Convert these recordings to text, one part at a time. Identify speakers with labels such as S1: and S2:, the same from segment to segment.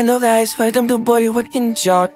S1: hello guys welcome to Bollywood in short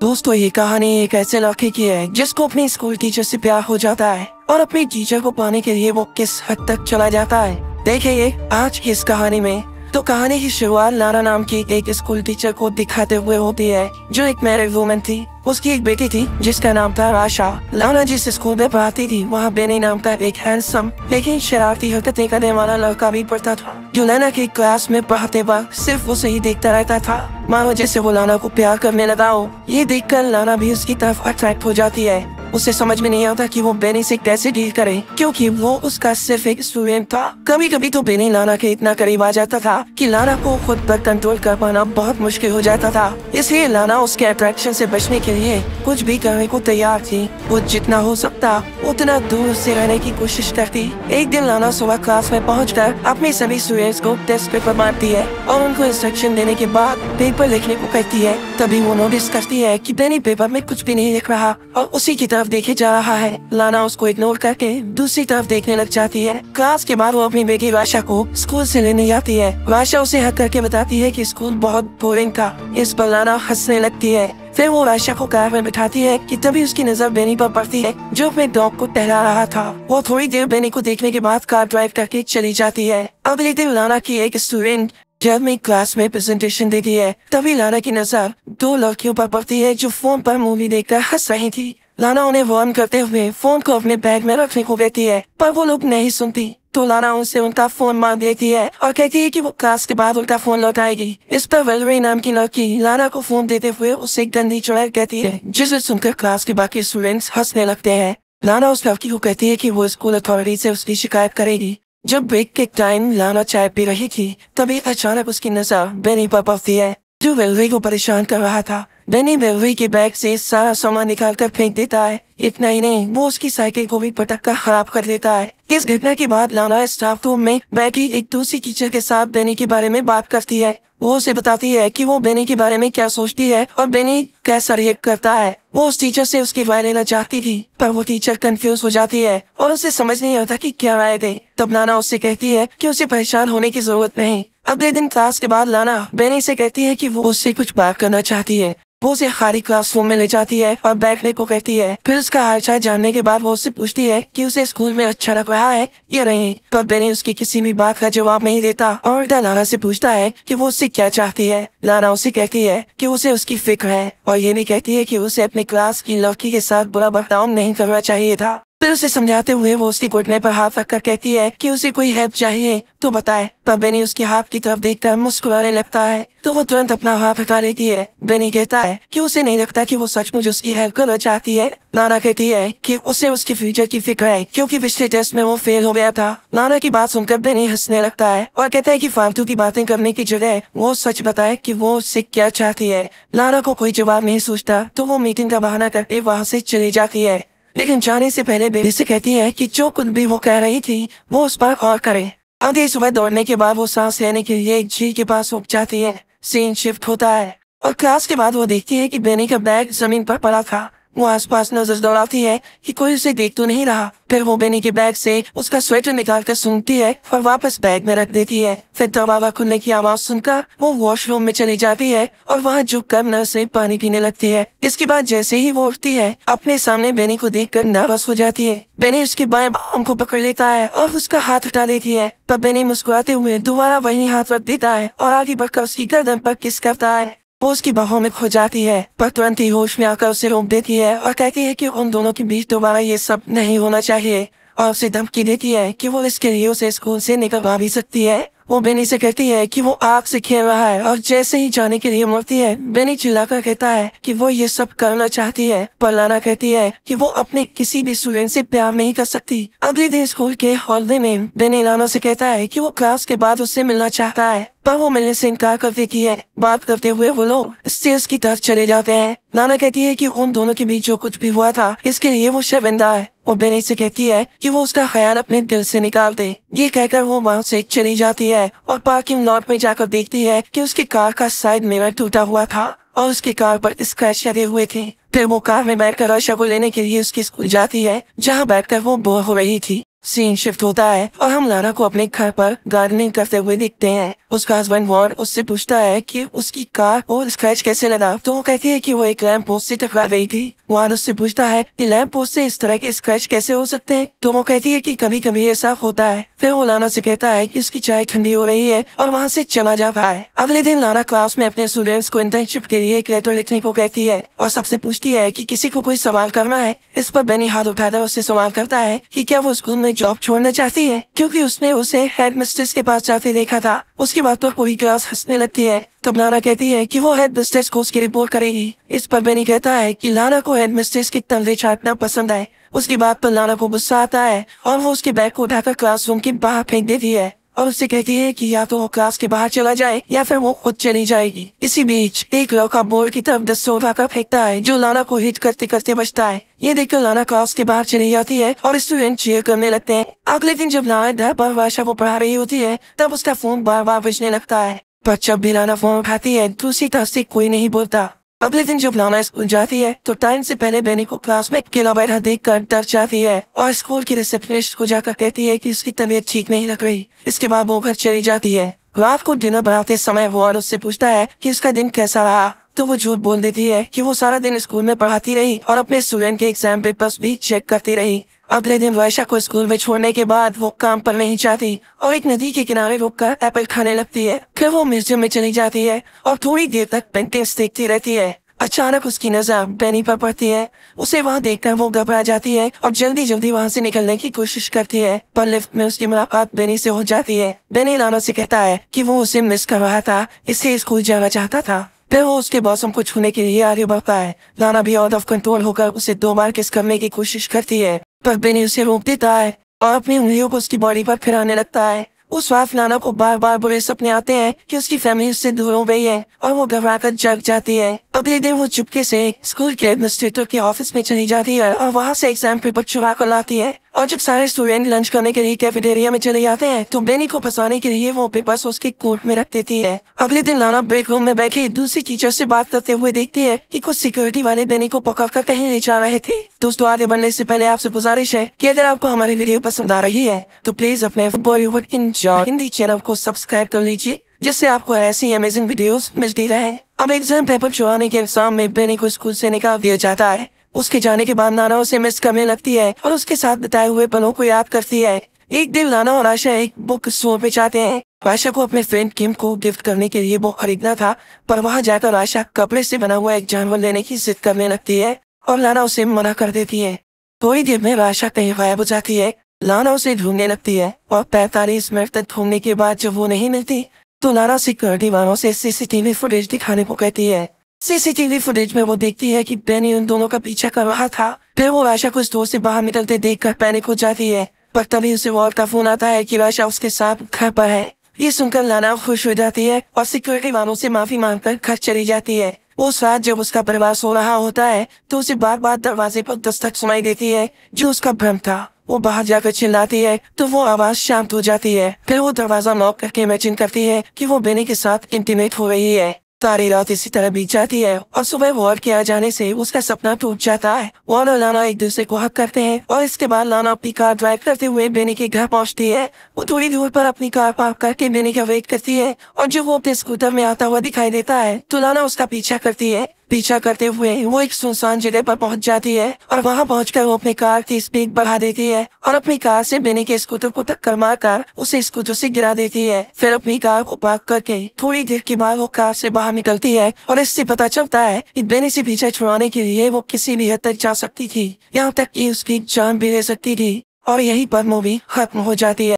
S1: दोस्तों ये कहानी एक ऐसे लड़के की है जिसको अपने स्कूल टीचर से प्यार हो जाता है और अपने टीचर को पाने के लिए वो किस हद तक चला जाता है देखिए आज की इस कहानी में तो कहानी की शुरुआत लारा नाम की एक स्कूल टीचर को दिखाते हुए होती है जो एक मैरिड वुमेन थी उसकी एक बेटी थी जिसका नाम था राशा लाना जिस स्कूल में पढ़ाती थी वहाँ बेनी नाम का एक हैंडसम लेकिन शरारती हरकतें करने वाला लड़का भी पढ़ता था जो लाना की क्लास में पढ़ते वक्त सिर्फ उसे ही देखता रहता था मानो जैसे वो लाना को प्यार करने लगा हो ये कर लाना भी उसकी तरफ अट्रैक्ट हो जाती है उसे समझ में नहीं आता कि वो बेनी से कैसे डील करे क्योंकि वो उसका सिर्फ एक स्टूडेंट था कभी कभी तो बेनी लाना के इतना करीब आ जाता था कि लाना को खुद पर कंट्रोल कर पाना बहुत मुश्किल हो जाता था इसलिए लाना उसके अट्रैक्शन से बचने के लिए कुछ भी करने को तैयार थी वो जितना हो सकता उतना दूर से रहने की कोशिश करती एक दिन लाना सुबह क्लास में पहुँच कर अपने सभी स्टूडेंट्स को टेस्ट पेपर मारती है और उनको इंस्ट्रक्शन देने के बाद पेपर लिखने को कहती है तभी वो नोटिस करती है की बेनी पेपर में कुछ भी नहीं लिख रहा और उसी की तरफ तरफ देखे जा रहा है लाना उसको इग्नोर करके दूसरी तरफ देखने लग जाती है क्लास के बाद वो अपनी बेटी वाशा को स्कूल से लेने जाती है वाशा उसे हक करके बताती है कि स्कूल बहुत बोरिंग था इस पर लाना हंसने लगती है फिर वो वाशा को कार में बिठाती है कि तभी उसकी नजर बेनी पर पड़ती है जो अपने डॉग को टहला रहा था वो थोड़ी देर बेनी को देखने के बाद कार ड्राइव करके चली जाती है अगले दिन लाना की एक स्टूडेंट जब मैं क्लास में प्रेजेंटेशन देती है तभी लाना की नजर दो लड़कियों पर पड़ती है जो फोन पर मूवी देखकर हंस रही थी लाना उन्हें वार्न करते हुए फोन को अपने बैग में रखने को देती है पर वो लोग नहीं सुनती तो लाना उनसे उनका फोन मार देती है और कहती है कि वो क्लास के बाद उनका फोन लौटाएगी इस पर वेलरी नाम की लड़की लाना को फोन देते हुए उसे एक गंदी चढ़ाई कहती है जिसे सुनकर क्लास के बाकी स्टूडेंट्स हंसने लगते हैं लाना उस लड़की को कहती है कि वो स्कूल अथॉरिटी से उसकी शिकायत करेगी जब ब्रेक के टाइम लाना चाय पी रही थी तभी अचानक उसकी नजर बेनी पर पड़ती है जो वेलवे को परेशान कर रहा था डेनी वेलवे के बैग से सारा सामान निकाल कर फेंक देता है इतना ही नहीं वो उसकी साइकिल को भी पटक कर खराब कर देता है इस घटना के बाद लाना स्टाफ रूम में बैठी एक दूसरी टीचर के साथ डेनी के बारे में बात करती है वो उसे बताती है कि वो बेनी के बारे में क्या सोचती है और बेनी कैसा रिएक्ट करता है वो उस टीचर से उसकी राय लेना चाहती थी पर वो टीचर कंफ्यूज हो जाती है और उसे समझ नहीं आता कि क्या राय दे तब नाना उससे कहती है कि उसे परेशान होने की जरूरत नहीं अगले दिन क्लास के बाद लाना बेनी से कहती है कि वो उससे कुछ बात करना चाहती है वो उसे खाली क्लासरूम में ले जाती है और बैठने को कहती है फिर उसका हालचाल जानने के बाद वो उससे पूछती है कि उसे स्कूल में अच्छा लग रहा है या नहीं पर बेनी उसकी किसी भी बात का जवाब नहीं देता और इधर लाना से पूछता है कि वो उससे क्या चाहती है लाना उसे कहती है कि उसे उसकी फिक्र है और ये नहीं कहती है कि उसे अपने क्लास की लड़की के साथ बुरा बर्ताव नहीं करना चाहिए था फिर उसे समझाते हुए वो उसकी घुटने पर हाथ रखकर कहती है कि उसे कोई हेल्प चाहिए तो बताए तब बेनी उसके हाथ की तरफ देखकर मुस्कुराने लगता है तो वो तुरंत अपना हाथ हटा लेती है बेनी कहता है कि उसे नहीं लगता कि वो सचमुच उसकी हेल्प करना चाहती है नाना कहती है कि उसे उसके फ्यूचर की फिक्र है क्योंकि पिछले टेस्ट में वो फेल हो गया था नाना की बात सुनकर बेनी हंसने लगता है और कहता है कि फालतू की बातें करने की जगह वो सच बताए कि वो उससे क्या चाहती है नाना को कोई जवाब नहीं सोचता तो वो मीटिंग का बहाना करके वहाँ से चली जाती है लेकिन जाने से पहले बेबी से कहती है कि जो कुछ भी वो कह रही थी वो उस पर गौर करे आधी सुबह दौड़ने के बाद वो सांस लेने के लिए जी के पास उग जाती है सीन शिफ्ट होता है और क्लास के बाद वो देखती है कि बेनी का बैग जमीन पर पड़ा था वो आसपास नजर दौड़ाती है कि कोई उसे देख तो नहीं रहा फिर वो बेनी के बैग से उसका स्वेटर निकाल कर सुनती है और वापस बैग में रख देती है फिर दरवाजा खुलने की आवाज सुनकर वो वॉशरूम में चली जाती है और वहाँ झुक कर नर से पानी पीने लगती है इसके बाद जैसे ही वो उठती है अपने सामने बेनी को देख कर नर्वस हो जाती है बेनी उसके बाएं बाम को पकड़ लेता है और उसका हाथ उठा लेती है तब बेनी मुस्कुराते हुए दोबारा वही हाथ रख देता है और आगे बढ़कर उसकी गर्दन पर किस करता है वो उसकी बाहों में खो जाती है पर तुरंत ही होश में आकर उसे रोक देती है और कहती है कि उन दोनों के बीच दोबारा ये सब नहीं होना चाहिए और उसे धमकी देती है कि वो इसके लिए उसे स्कूल से निकलवा भी सकती है वो बेनी से कहती है कि वो आग से खेल रहा है और जैसे ही जाने के लिए मरती है बेनी चिल्लाकर कहता है कि वो ये सब करना चाहती है पर लाना कहती है कि वो अपने किसी भी स्टूडेंट से प्यार नहीं कर सकती अगले दिन स्कूल के हॉलडे में बेनी लाना से कहता है कि वो क्लास के बाद उससे मिलना चाहता है बाबू मिलने से इनकार कर देती है बात करते हुए वो लोग स्टेज की तरफ चले जाते हैं नाना कहती है कि उन दोनों के बीच जो कुछ भी हुआ था इसके लिए वो शर्मिंदा है और बेनी से कहती है कि वो उसका ख्याल अपने दिल से निकाल दे ये कहकर वो वहाँ से चली जाती है और पार्किंग लॉट में जाकर देखती है की उसकी कार का साइड मेवर टूटा हुआ था और उसकी कार पर स्क्रैच लगे हुए थे फिर वो कार में बैठकर रशा को लेने के लिए उसकी स्कूल जाती है जहाँ बैठकर वो बोर हो रही थी सीन शिफ्ट होता है और हम लारा को अपने घर पर गार्डनिंग करते हुए देखते हैं उसका हस्बैंड वॉर उससे पूछता है कि उसकी कार और स्क्रैच कैसे लगा तो वो कहती है कि वो एक लैम्प पोस्ट से टकरा गई थी वार उससे पूछता है कि लैम्प पोस्ट से इस तरह के स्क्रैच कैसे हो सकते हैं तो वो कहती है कि कभी कभी ये साफ होता है फिर वो लाना से कहता है कि उसकी चाय ठंडी हो रही है और वहाँ से चला जा रहा है अगले दिन लारा क्लास में अपने स्टूडेंट्स को इंटर्नशिप के लिए एक लेटर लिखने को कहती है और सबसे पूछती है कि किसी को कोई सवाल करना है इस पर बेनी हाथ उठाता है उससे सवाल करता है कि क्या वो स्कूल में जॉब छोड़ना चाहती है क्योंकि उसने उसे हेड मिस्ट्रेस के पास जाते देखा था उसके बाद तो पूरी क्लास हंसने लगती है तब लारा कहती है कि वो हेड मिस्ट्रेस को उसकी रिपोर्ट करेगी इस पर बेनी कहता है कि लारा को हेड मिस्ट्रेस की तंजे छाटना पसंद है उसके बाद पर तो लारा को गुस्सा आता है और वो उसके बैग को उठाकर क्लासरूम के बाहर फेंक देती है और उससे कहती है कि या तो वो क्लास के बाहर चला जाए या फिर वो खुद चली जाएगी इसी बीच एक लड़का बोर्ड की तरफ दस्तोरा का फेंकता है जो लाना को हिट करते करते बचता है ये देखकर लाना क्लास के बाहर चली जाती है और स्टूडेंट चेयर करने लगते हैं अगले दिन जब लाना दर पर वर्षा को पढ़ा रही होती है तब उसका फोन बार बार बजने लगता है पर जब भी लाना फोन उठाती है तो उसी तरह से कोई नहीं बोलता अगले दिन जब लाना स्कूल जाती है तो टाइम से पहले बेनी को क्लास में अकेला बैठा देख कर डर जाती है और स्कूल की रिसेप्शनिस्ट को जाकर कहती है कि उसकी तबीयत ठीक नहीं लग रही इसके बाद वो घर चली जाती है रात को डिनर बनाते समय वो और उससे पूछता है कि उसका दिन कैसा रहा तो वो झूठ बोल देती है कि वो सारा दिन स्कूल में पढ़ाती रही और अपने स्टूडेंट के एग्जाम पेपर्स भी चेक करती रही अगले दिन वर्षा को स्कूल में छोड़ने के बाद वो काम पर नहीं जाती और एक नदी के किनारे रुक कर एप्पल खाने लगती है फिर वो म्यूजियम में चली जाती है और थोड़ी देर तक पेंटिंग्स देखती रहती है अचानक उसकी नजर बेनी पर पड़ती है उसे वहाँ देखकर वो घबरा जाती है और जल्दी जल्दी वहाँ से निकलने की कोशिश करती है पर लिफ्ट में उसकी मुलाकात बेनी से हो जाती है बेनी लाना से कहता है कि वो उसे मिस कर रहा था इसे स्कूल जाना चाहता था फिर वो उसके बॉसम को छूने के लिए आगे बढ़ता है लाना भी आउट ऑफ कंट्रोल होकर उसे दो बार किस करने की कोशिश करती है पर बेनी उसे रोक देता है और अपनी उंगलियों को उसकी बॉडी पर फिराने लगता है उस वक्त लाना को बार बार बुरे सपने आते हैं कि उसकी फैमिली उससे दूर हो गई है और वो घबरा कर जग जाती है अगले दिन वो चुपके से स्कूल के एडमिनिस्ट्रेटर के ऑफिस में चली जाती है और वहाँ से एग्जाम पेपर चुरा कर लाती है और जब सारे स्टूडेंट लंच करने के लिए कैफेटेरिया में चले जाते हैं तो बेनी को फंसाने के लिए वो पेपर उसके कोर्ट में रख देती है अगले दिन लाना ब्रेक रूम में बैठे दूसरी टीचर से बात करते हुए देखती है कि कुछ सिक्योरिटी वाले बेनी को पकड़ कर कहीं ले जा रहे थे दोस्तों आगे बढ़ने से पहले आपसे गुजारिश है की अगर आपको हमारी वीडियो पसंद आ रही है तो प्लीज अपने बॉलीवुड हिंदी चैनल को सब्सक्राइब कर लीजिए जिससे आपको ऐसी अमेजिंग वीडियोस मिलती रहे अब एग्जाम पेपर चुहानी के में बेनी को स्कूल से निकाल दिया जाता है उसके जाने के बाद नाना उसे मिस करने लगती है और उसके साथ बताए हुए पलों को याद करती है एक दिन नाना और आशा एक बुक स्टोर पे जाते हैं आशा को अपने फ्रेंड किम को गिफ्ट करने के लिए वो खरीदना था पर वहाँ जाकर आशा कपड़े से बना हुआ एक जानवर लेने की जिद करने लगती है और लाना उसे मना कर देती है थोड़ी देर में आशा कहीं गायब हो जाती है लाना उसे ढूंढने लगती है और पैतालीस मिनट तक ढूंढने के बाद जब वो नहीं मिलती तो लारा सिक्योरिटी वालों से सीसीटीवी फुटेज दिखाने को कहती है सीसीटीवी फुटेज में वो देखती है कि बैनी उन दोनों का पीछा कर रहा था फिर वो राशा को स्टोर से बाहर निकलते देख कर पैनिक हो जाती है पर तभी उसे वॉल का फोन आता है कि राशा उसके साथ घर पर है ये सुनकर लाना खुश हो जाती है और सिक्योरिटी वालों से माफी मांगकर घर चली जाती है वो साथ जब उसका परिवार सो रहा होता है तो उसे बार बार दरवाजे पर दस्तक सुनाई देती है जो उसका भ्रम था वो बाहर जाकर चिल्लाती है तो वो आवाज शांत हो जाती है फिर वो दरवाजा नॉक करके इमेजिन करती है कि वो बेनी के साथ इंटीमेट हो रही है सारी रात इसी तरह बीत जाती है और सुबह वॉर के आ जाने से उसका सपना टूट जाता है वॉर और लाना एक दूसरे को हक करते हैं और इसके बाद लाना अपनी कार ड्राइव करते हुए बेनी के घर पहुंचती है वो थोड़ी दूर पर अपनी कार पार्क करके बेनी का वेट करती है और जो वो अपने स्कूटर में आता हुआ दिखाई देता है तो लाना उसका पीछा करती है पीछा करते हुए वो एक सुनसान जगह पर पहुंच जाती है और वहां पहुंचकर वो अपनी कार की स्पीड बढ़ा देती है और अपनी कार से बेनी के स्कूटर को टक्कर मारकर उसे स्कूटर से गिरा देती है फिर अपनी कार को पार्क करके थोड़ी देर के बाद वो कार से बाहर निकलती है और इससे पता चलता है कि बेनी से पीछा छुड़ाने के लिए वो किसी भी हद तक जा सकती थी यहाँ तक की उसकी जान भी ले सकती थी और यही पर मूवी खत्म हो जाती है